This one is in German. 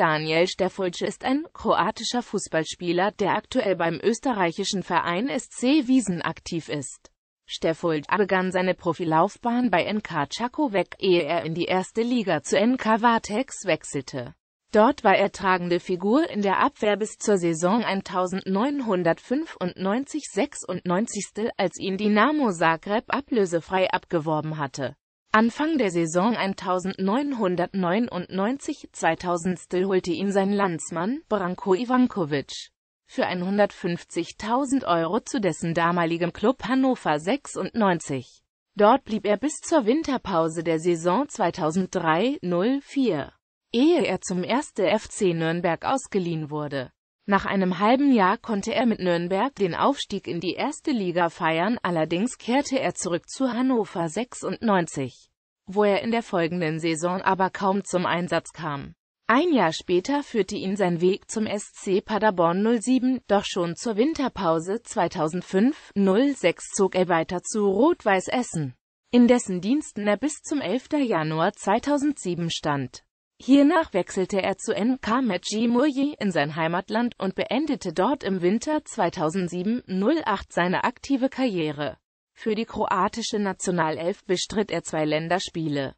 Daniel Sterfulc ist ein kroatischer Fußballspieler, der aktuell beim österreichischen Verein SC Wiesen aktiv ist. Sterfulc begann seine Profilaufbahn bei NK Čakovec, ehe er in die erste Liga zu NK Vatex wechselte. Dort war er tragende Figur in der Abwehr bis zur Saison 1995-96, als ihn Dinamo Zagreb ablösefrei abgeworben hatte. Anfang der Saison 1999/2000 holte ihn sein Landsmann Branko Ivankovic, für 150.000 Euro zu dessen damaligem Club Hannover 96. Dort blieb er bis zur Winterpause der Saison 2003/04, ehe er zum 1. FC Nürnberg ausgeliehen wurde nach einem halben Jahr konnte er mit Nürnberg den Aufstieg in die erste Liga feiern, allerdings kehrte er zurück zu Hannover 96, wo er in der folgenden Saison aber kaum zum Einsatz kam. Ein Jahr später führte ihn sein Weg zum SC Paderborn 07, doch schon zur Winterpause 2005-06 zog er weiter zu Rot-Weiß Essen, in dessen Diensten er bis zum 11. Januar 2007 stand. Hiernach wechselte er zu NK Međimurje in sein Heimatland und beendete dort im Winter 2007-08 seine aktive Karriere. Für die kroatische Nationalelf bestritt er zwei Länderspiele